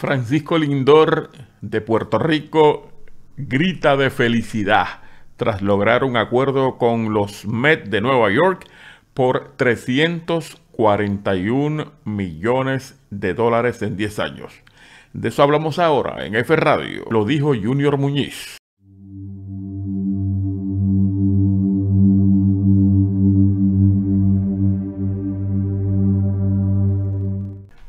Francisco Lindor de Puerto Rico grita de felicidad tras lograr un acuerdo con los Mets de Nueva York por 341 millones de dólares en 10 años. De eso hablamos ahora en F Radio, lo dijo Junior Muñiz.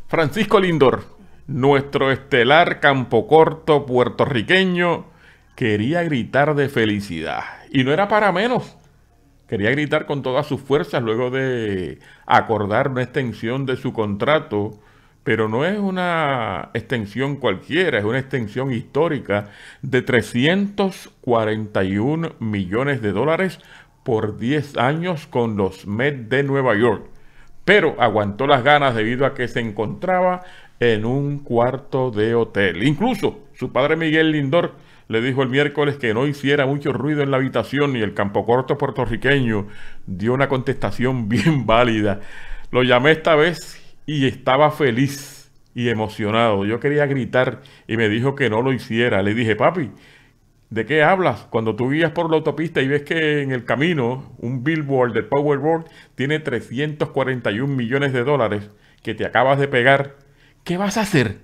Francisco Lindor, nuestro estelar campo corto puertorriqueño quería gritar de felicidad. Y no era para menos. Quería gritar con todas sus fuerzas luego de acordar una extensión de su contrato, pero no es una extensión cualquiera, es una extensión histórica de 341 millones de dólares por 10 años con los Mets de Nueva York pero aguantó las ganas debido a que se encontraba en un cuarto de hotel. Incluso su padre Miguel Lindor le dijo el miércoles que no hiciera mucho ruido en la habitación y el campo corto puertorriqueño dio una contestación bien válida. Lo llamé esta vez y estaba feliz y emocionado. Yo quería gritar y me dijo que no lo hiciera. Le dije, papi, ¿de qué hablas? Cuando tú guías por la autopista y ves que en el camino un billboard power Powerball tiene 341 millones de dólares que te acabas de pegar ¿Qué vas a hacer?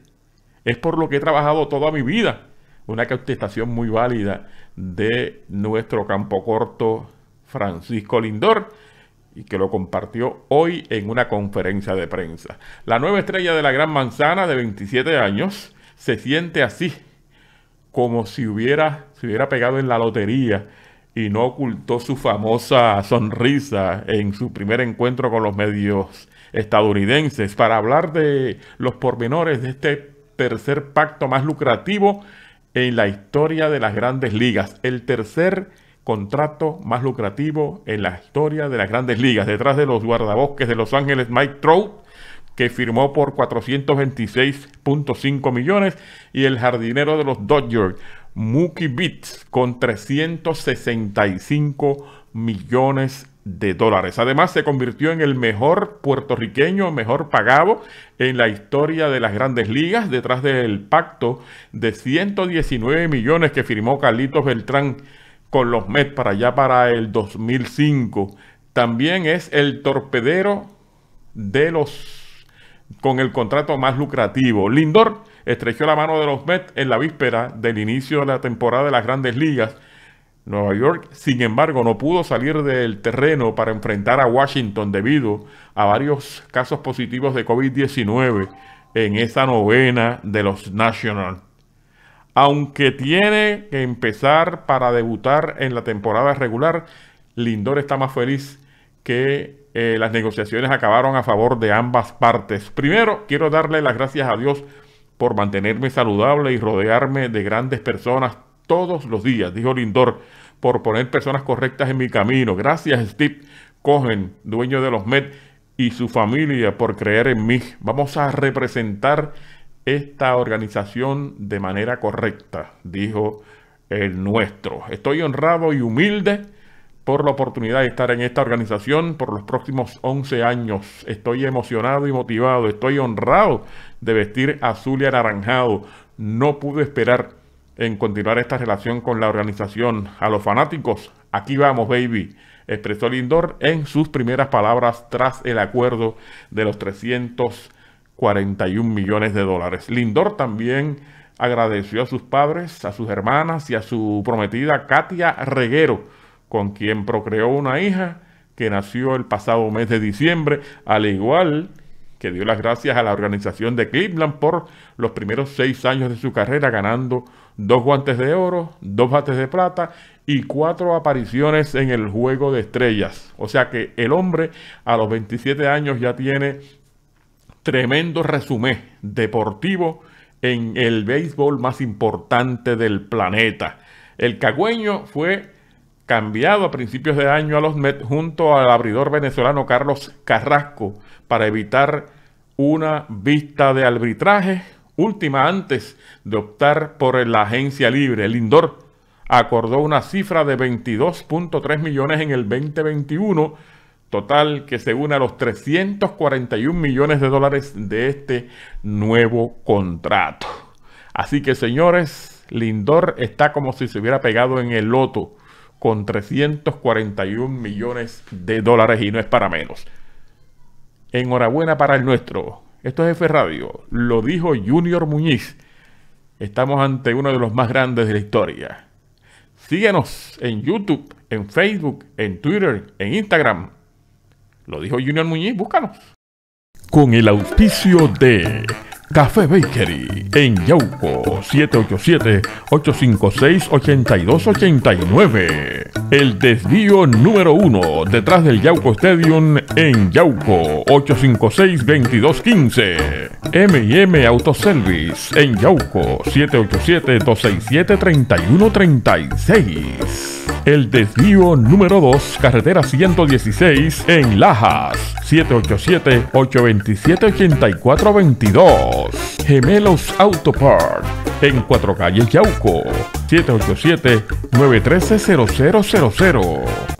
Es por lo que he trabajado toda mi vida. Una contestación muy válida de nuestro campo corto Francisco Lindor y que lo compartió hoy en una conferencia de prensa. La nueva estrella de la Gran Manzana de 27 años se siente así, como si hubiera, se hubiera pegado en la lotería y no ocultó su famosa sonrisa en su primer encuentro con los medios estadounidenses para hablar de los pormenores de este tercer pacto más lucrativo en la historia de las grandes ligas, el tercer contrato más lucrativo en la historia de las grandes ligas, detrás de los guardabosques de Los Ángeles Mike Trout, que firmó por 426.5 millones, y el jardinero de los Dodgers Mookie Beats con 365 millones de dólares. Además, se convirtió en el mejor puertorriqueño, mejor pagado en la historia de las grandes ligas, detrás del pacto de 119 millones que firmó Carlitos Beltrán con los Mets para allá para el 2005. También es el torpedero de los con el contrato más lucrativo. Lindor estrechó la mano de los Mets en la víspera del inicio de la temporada de las grandes ligas. Nueva York, sin embargo, no pudo salir del terreno para enfrentar a Washington debido a varios casos positivos de COVID-19 en esa novena de los Nationals. Aunque tiene que empezar para debutar en la temporada regular, Lindor está más feliz que eh, las negociaciones acabaron a favor de ambas partes. Primero, quiero darle las gracias a Dios por mantenerme saludable y rodearme de grandes personas todos los días, dijo Lindor, por poner personas correctas en mi camino. Gracias, Steve Cohen, dueño de los MED y su familia por creer en mí. Vamos a representar esta organización de manera correcta, dijo el nuestro. Estoy honrado y humilde por la oportunidad de estar en esta organización por los próximos 11 años. Estoy emocionado y motivado, estoy honrado de vestir azul y anaranjado. No pude esperar en continuar esta relación con la organización. A los fanáticos, aquí vamos, baby expresó Lindor en sus primeras palabras tras el acuerdo de los 341 millones de dólares. Lindor también agradeció a sus padres, a sus hermanas y a su prometida Katia Reguero con quien procreó una hija que nació el pasado mes de diciembre, al igual que dio las gracias a la organización de Cleveland por los primeros seis años de su carrera, ganando dos guantes de oro, dos bates de plata y cuatro apariciones en el juego de estrellas. O sea que el hombre a los 27 años ya tiene tremendo resumen deportivo en el béisbol más importante del planeta. El cagüeño fue cambiado a principios de año a los MET junto al abridor venezolano Carlos Carrasco para evitar una vista de arbitraje última antes de optar por la agencia libre. Lindor acordó una cifra de 22.3 millones en el 2021, total que se une a los 341 millones de dólares de este nuevo contrato. Así que señores, Lindor está como si se hubiera pegado en el loto con 341 millones de dólares y no es para menos. Enhorabuena para el nuestro. Esto es F Radio. Lo dijo Junior Muñiz. Estamos ante uno de los más grandes de la historia. Síguenos en YouTube, en Facebook, en Twitter, en Instagram. Lo dijo Junior Muñiz, búscanos. Con el auspicio de... Café Bakery en Yauco 787-856-8289. El desvío número 1 detrás del Yauco Stadium en Yauco 856-2215. MM Service, en Yauco 787-267-3136 el desvío número 2, carretera 116 en Lajas, 787-827-8422. Gemelos Park en Cuatro Calles Yauco, 787-913-0000.